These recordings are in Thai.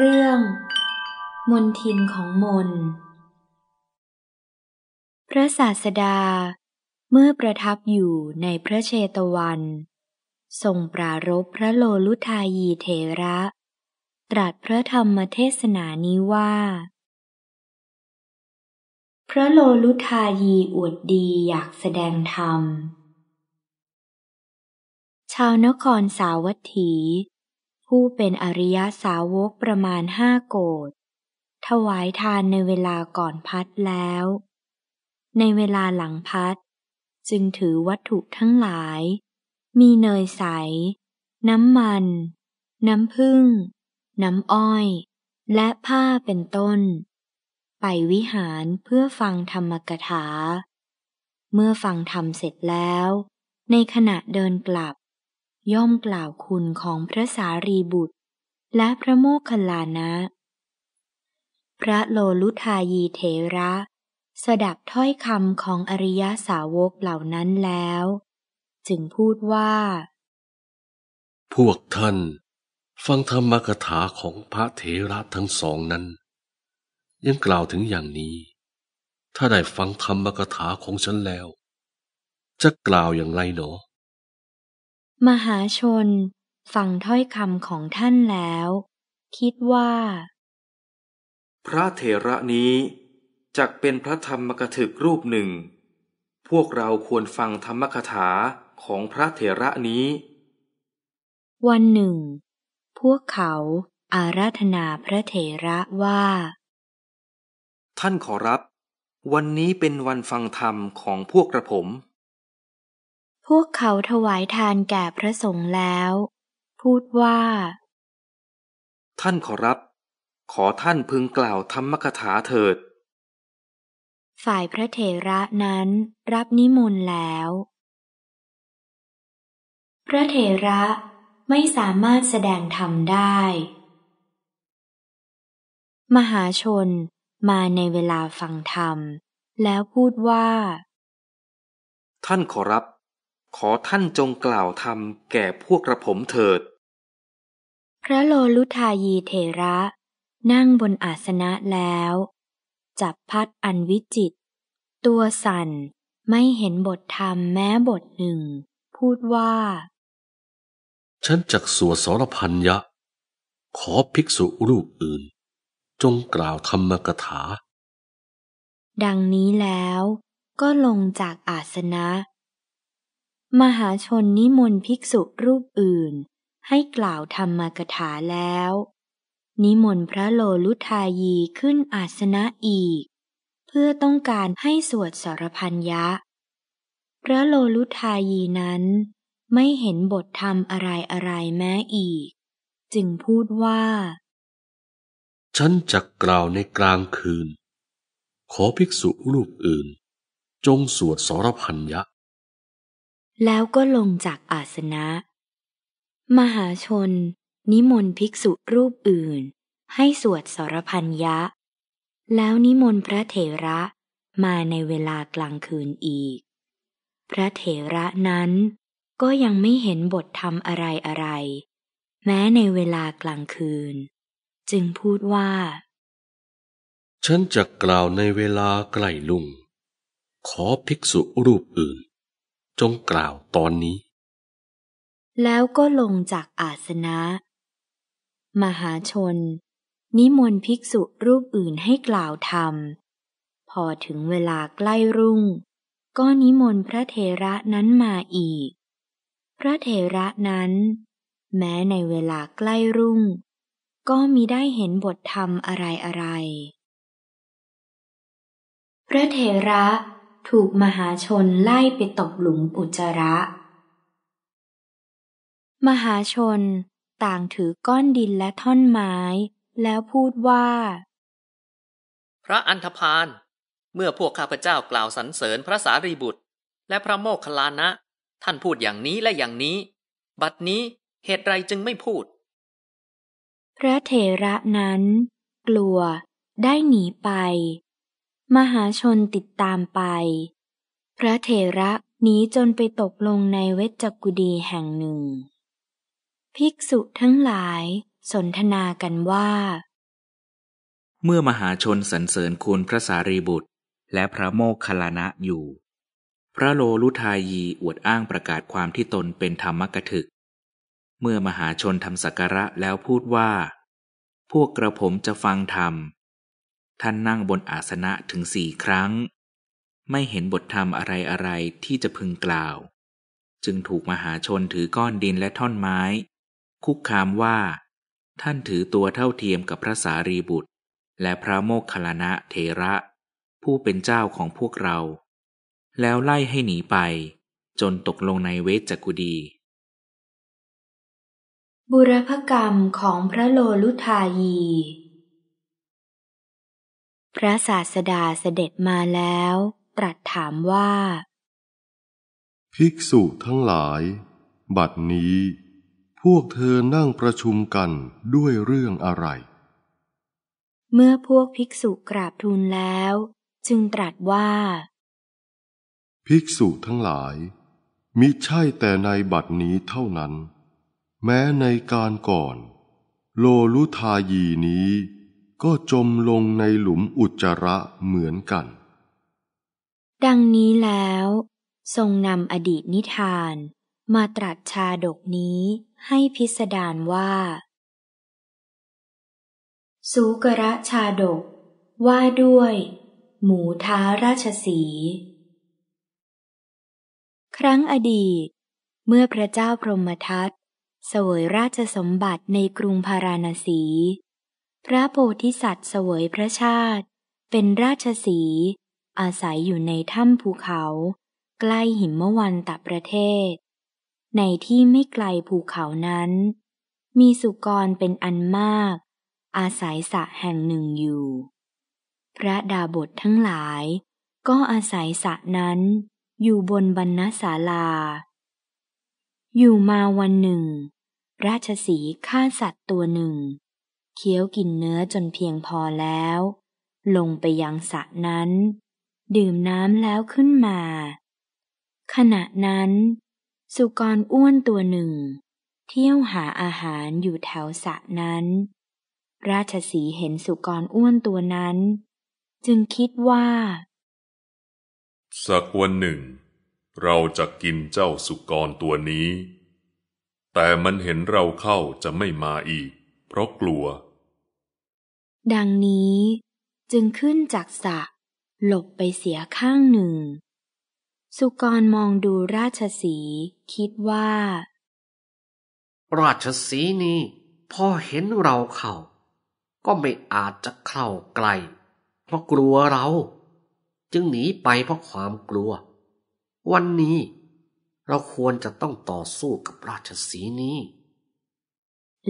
เรื่อง มนทินของมน พระศาสดาเมื่อประทับอยู่ในพระเชตวันทรงปรารบพระโลลุทายีเทระ ตรัสพระธรรมเทศนานี้ว่า พระโลลุทายีอวดดีอยากแสดงธรรม ชาวนครสาวัตถีผู้เป็นอริยสาวกประมาณห้าโกดถวายทานในเวลาก่อนพัดแล้ว ในเวลาหลังพัด จึงถือวัตถุทั้งหลาย มีเนยใส น้ำมัน น้ำผึ้งน้ำอ้อย และผ้าเป็นต้น ไปวิหารเพื่อฟังธรรมกถา เมื่อฟังธรรมเสร็จแล้ว ในขณะเดินกลับย่อมกล่าวคุณของพระสารีบุตรและพระโมคคัลลานะ พระโลลุทายีเถระ สดับถ้อยคำของอริยสาวกเหล่านั้นแล้ว จึงพูดว่า พวกท่าน ฟังธรรมกถาของพระเถระทั้งสองนั้นยังกล่าวถึงอย่างนี้ ถ้าได้ฟังธรรมกถาของฉันแล้ว จะกล่าวอย่างไรหนอมหาชนฟังถ้อยคำของท่านแล้ว คิดว่า พระเถระนี้จักเป็นพระธรรมกถึกรูปหนึ่ง พวกเราควรฟังธรรมคถาของพระเถระนี้ วันหนึ่ง พวกเขาอาราธนาพระเถระว่า ท่านขอรับ วันนี้เป็นวันฟังธรรมของพวกกระผมพวกเขาถวายทานแก่พระสงฆ์แล้ว พูดว่า ท่านขอรับ ขอท่านพึงกล่าวธรรมกถาเถิด ฝ่ายพระเถระนั้นรับนิมนต์แล้ว พระเถระไม่สามารถแสดงธรรมได้ มหาชนมาในเวลาฟังธรรม แล้วพูดว่า ท่านขอรับขอท่านจงกล่าวธรรมแก่พวกกระผมเถิด พระโลลุทายีเทระนั่งบนอาสนะแล้ว จับพัดอันวิจิต ตัวสั่นไม่เห็นบทธรรมแม้บทหนึ่ง พูดว่า ฉันจักสวดสรพันยะ ขอภิกษุรูปอื่น จงกล่าวธรรมกถา ดังนี้แล้วก็ลงจากอาสนะมหาชนนิมนต์ภิกษุรูปอื่นให้กล่าวธรรมกถาแล้ว นิมนต์พระโลลุทายีขึ้นอาสนะอีก เพื่อต้องการให้สวดสารพันยะพระโลลุทายีนั้นไม่เห็นบทธรรมอะไรอะไรแม้อีก จึงพูดว่า ฉันจะกล่าวในกลางคืน ขอภิกษุรูปอื่นจงสวดสารพันยะแล้วก็ลงจากอาสนะ มหาชนนิมนต์ภิกษุรูปอื่น ให้สวดสรพันยะแล้วนิมนต์พระเถระมาในเวลากลางคืนอีก พระเถระนั้นก็ยังไม่เห็นบทธรรมอะไรอะไร แม้ในเวลากลางคืน จึงพูดว่า ฉันจะกล่าวในเวลาใกล้ลุงขอภิกษุรูปอื่นจงกล่าวตอนนี้ แล้วก็ลงจากอาสนะ มหาชน นิมนต์ภิกษุรูปอื่นให้กล่าวธรรม พอถึงเวลาใกล้รุ่ง ก็นิมนต์พระเทระนั้นมาอีก พระเทระนั้น แม้ในเวลาใกล้รุ่ง ก็มิได้เห็นบทธรรมอะไรอะไร พระเทระถูกมหาชนไล่ไปตกหลุมอุจจาระ มหาชนต่างถือก้อนดินและท่อนไม้ แล้วพูดว่า พระอันธพาลเมื่อพวกข้าพเจ้ากล่าวสรรเสริญพระสารีบุตรและพระโมคคัลลานะ ท่านพูดอย่างนี้และอย่างนี้ บัดนี้เหตุไรจึงไม่พูด พระเถระนั้น กลัวได้หนีไปมหาชนติดตามไป พระเถระหนีจนไปตกลงในเวจกุดีแห่งหนึ่ง ภิกษุทั้งหลายสนทนากันว่า เมื่อมหาชนสรรเสริญคุณพระสารีบุตรและพระโมคคัลลานะอยู่ พระโลลุทายีอวดอ้างประกาศความที่ตนเป็นธรรมกถึก เมื่อมหาชนทำสักการะแล้วพูดว่า พวกกระผมจะฟังธรรมท่านนั่งบนอาสนะถึงสี่ครั้ง ไม่เห็นบทธรรมอะไรอะไรที่จะพึงกล่าว จึงถูกมหาชนถือก้อนดินและท่อนไม้ คุกคามว่า ท่านถือตัวเท่าเทียมกับพระสารีบุตร และพระโมคคัลลนะเทระ ผู้เป็นเจ้าของพวกเรา แล้วไล่ให้หนีไป จนตกลงในเวจกุดีบุรพกรรมของพระโลลุทายีพระศาสดาเสด็จมาแล้ว ตรัสถามว่า ภิกษุทั้งหลาย บัดนี้ พวกเธอนั่งประชุมกันด้วยเรื่องอะไร เมื่อพวกภิกษุกราบทูลแล้ว จึงตรัสว่า ภิกษุทั้งหลาย มิใช่แต่ในบัดนี้เท่านั้น แม้ในการก่อน โลลุทายีนี้ก็จมลงในหลุมอุจจาระเหมือนกัน ดังนี้แล้ว ทรงนำอดีตนิทานมาตรัสชาดกนี้ให้พิสดารว่าสุกระชาดกว่าด้วย หมูท้าราชสี ครั้งอดีต เมื่อพระเจ้าพรหมทัตเสวยราชสมบัติในกรุงพาราณสีพระโพธิสัตว์เสวยพระชาติ เป็นราชสี อาศัยอยู่ในถ้ำภูเขา ใกล้หิมวันตะประเทศ ในที่ไม่ไกลภูเขานั้น มีสุกรเป็นอันมาก อาศัยสะแห่งหนึ่งอยู่ พระดาบททั้งหลาย ก็อาศัยสะนั้นอยู่บนบรรณศาลา อยู่มาวันหนึ่ง ราชสีฆ่าสัตว์ตัวหนึ่งเคี้ยวกินเนื้อจนเพียงพอแล้ว ลงไปยังสระนั้น ดื่มน้ำแล้วขึ้นมา ขณะนั้น สุกรอ้วนตัวหนึ่ง เที่ยวหาอาหารอยู่แถวสระนั้น ราชสีเห็นสุกรอ้วนตัวนั้น จึงคิดว่า สักวันหนึ่ง เราจะกินเจ้าสุกรตัวนี้ แต่มันเห็นเราเข้าจะไม่มาอีก เพราะกลัวดังนี้จึงขึ้นจากสะหลบไปเสียข้างหนึ่ง สุกรมองดูราชสีคิดว่า ราชสีนี้พอเห็นเราเข้าก็ไม่อาจจะเข้าไกลเพราะกลัวเรา จึงหนีไปเพราะความกลัว วันนี้เราควรจะต้องต่อสู้กับราชสีนี้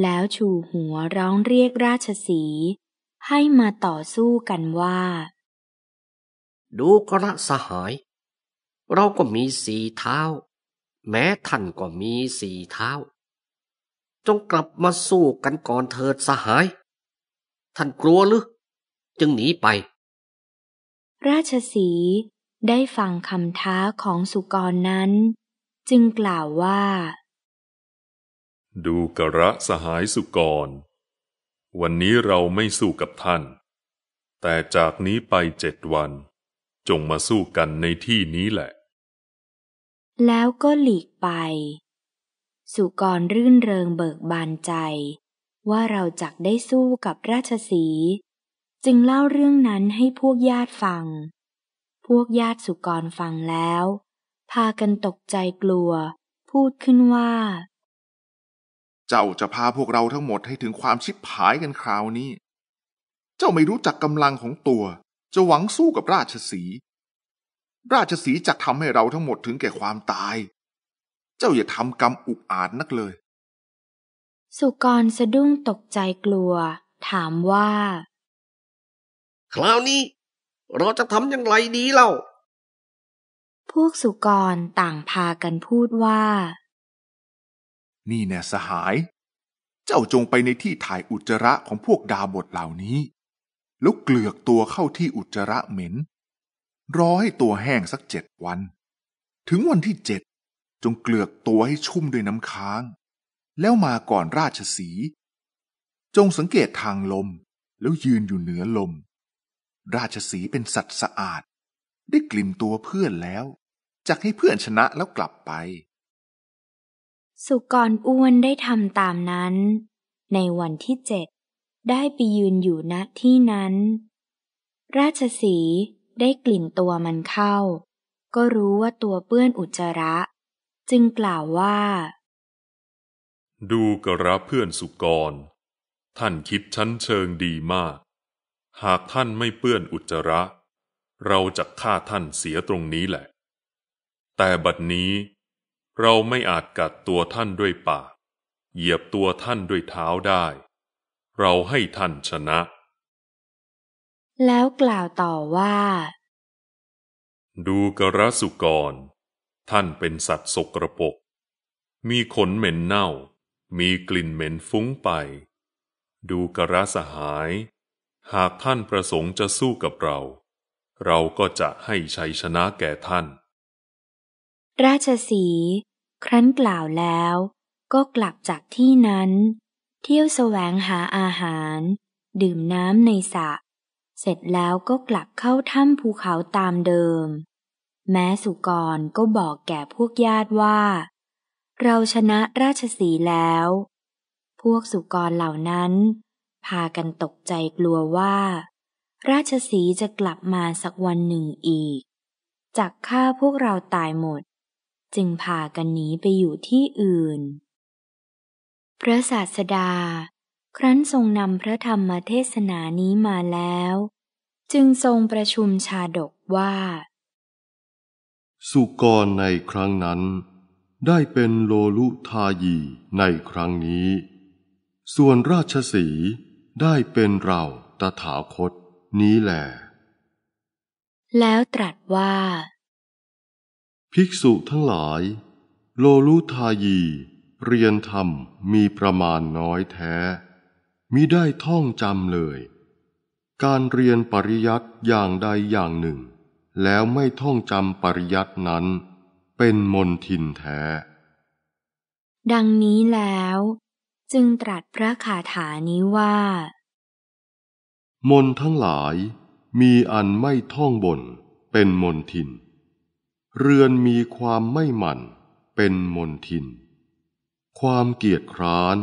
แล้วชูหัวร้องเรียกราชสีให้มาต่อสู้กันว่า ดูกระสหายเราก็มีสี่เท้า แม้ท่านก็มีสี่เท้า จงกลับมาสู้กันก่อนเถิดสหายท่านกลัวหรือจึงหนีไป ราชสีได้ฟังคำท้าของสุกรนั้น จึงกล่าวว่า ดูกระสหายสุกรวันนี้เราไม่สู้กับท่าน แต่จากนี้ไปเจ็ดวัน จงมาสู้กันในที่นี้แหละ แล้วก็หลีกไป สุกรรื่นเริงเบิกบานใจ ว่าเราจักได้สู้กับราชสีจึงเล่าเรื่องนั้นให้พวกญาติฟัง พวกญาติสุกรฟังแล้ว พากันตกใจกลัวพูดขึ้นว่าเจ้าจะพาพวกเราทั้งหมดให้ถึงความชิบหายกันคราวนี้ เจ้าไม่รู้จักกำลังของตัว จะหวังสู้กับราชสี ราชสีจะทำให้เราทั้งหมดถึงแก่ความตาย เจ้าอย่าทำกรรมอุกอาจนักเลย สุกรสะดุ้งตกใจกลัว ถามว่า คราวนี้ เราจะทำอย่างไรดีเล่า พวกสุกรต่างพากันพูดว่านี่แน่สหาย เจ้าจงไปในที่ถ่ายอุจจระของพวกดาบทเหล่านี้ แล้วเกลือกตัวเข้าที่อุจจระเหม็นรอให้ตัวแห้งสักเจ็ดวัน ถึงวันที่เจ็ด จงเกลือกตัวให้ชุ่มด้วยน้ำค้าง แล้วมาก่อนราชสี จงสังเกตทางลมแล้วยืนอยู่เหนือลม ราชสีเป็นสัตว์สะอาด ได้กลิ่นตัวเพื่อนแล้ว จักให้เพื่อนชนะแล้วกลับไปสุกรอ้วนได้ทำตามนั้น ในวันที่เจ็ดได้ไปยืนอยู่ณที่นั้น ราชสีได้กลิ่นตัวมันเข้า ก็รู้ว่าตัวเปื้อนอุจจาระ จึงกล่าวว่า ดูกระเพื่อนสุกร ท่านคิดชั้นเชิงดีมาก หากท่านไม่เปื้อนอุจจาระ เราจะฆ่าท่านเสียตรงนี้แหละ แต่บัดนี้เราไม่อาจกัดตัวท่านด้วยปาก เหยียบตัวท่านด้วยเท้าได้ เราให้ท่านชนะ แล้วกล่าวต่อว่า ดูกระสุกร ท่านเป็นสัตว์สกระปก มีขนเหม็นเน่า มีกลิ่นเหม็นฟุ้งไป ดูกระสหาย หากท่านประสงค์จะสู้กับเรา เราก็จะให้ชัยชนะแก่ท่านราชสี ครั้นกล่าวแล้วก็กลับจากที่นั้น เที่ยวแสวงหาอาหาร ดื่มน้ำในสระเสร็จแล้วก็กลับเข้าถ้ำภูเขาตามเดิม แม้สุกรก็บอกแก่พวกญาติว่า เราชนะราชสีแล้ว พวกสุกรเหล่านั้น พากันตกใจกลัวว่า ราชสีจะกลับมาสักวันหนึ่งอีกจากฆ่าพวกเราตายหมดจึงพากันหนีไปอยู่ที่อื่น พระศาสดาครั้นทรงนำพระธรรมเทศนานี้มาแล้ว จึงทรงประชุมชาดกว่า สุกรในครั้งนั้น ได้เป็นโลลุทายีในครั้งนี้ ส่วนราชสีได้เป็นเราตถาคตนี้แหละ แล้วตรัสว่าภิกษุทั้งหลาย โลลุทายีเรียนธรรมมีประมาณน้อยแท้มิได้ท่องจำเลย การเรียนปริยัติอย่างใดอย่างหนึ่ง แล้วไม่ท่องจำปริยัตินั้น เป็นมนทินแท้ ดังนี้แล้ว จึงตรัสพระคาถานี้ว่า มนทั้งหลายมีอันไม่ท่องบนเป็นมนทินเรือนมีความไม่หมั่นเป็นมนทิน ความเกียจคร้าน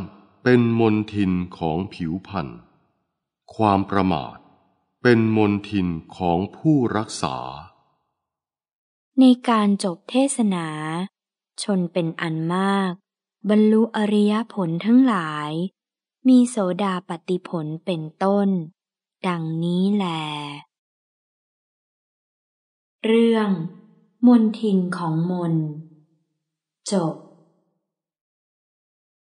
เป็นมนทินของผิวพันธ์ความประมาท เป็นมนทินของผู้รักษา ในการจบเทศนา ชนเป็นอันมาก บรรลุอริยผลทั้งหลาย มีโสดาปฏิผลเป็นต้น ดังนี้แหลเรื่องมนทินของมนจบ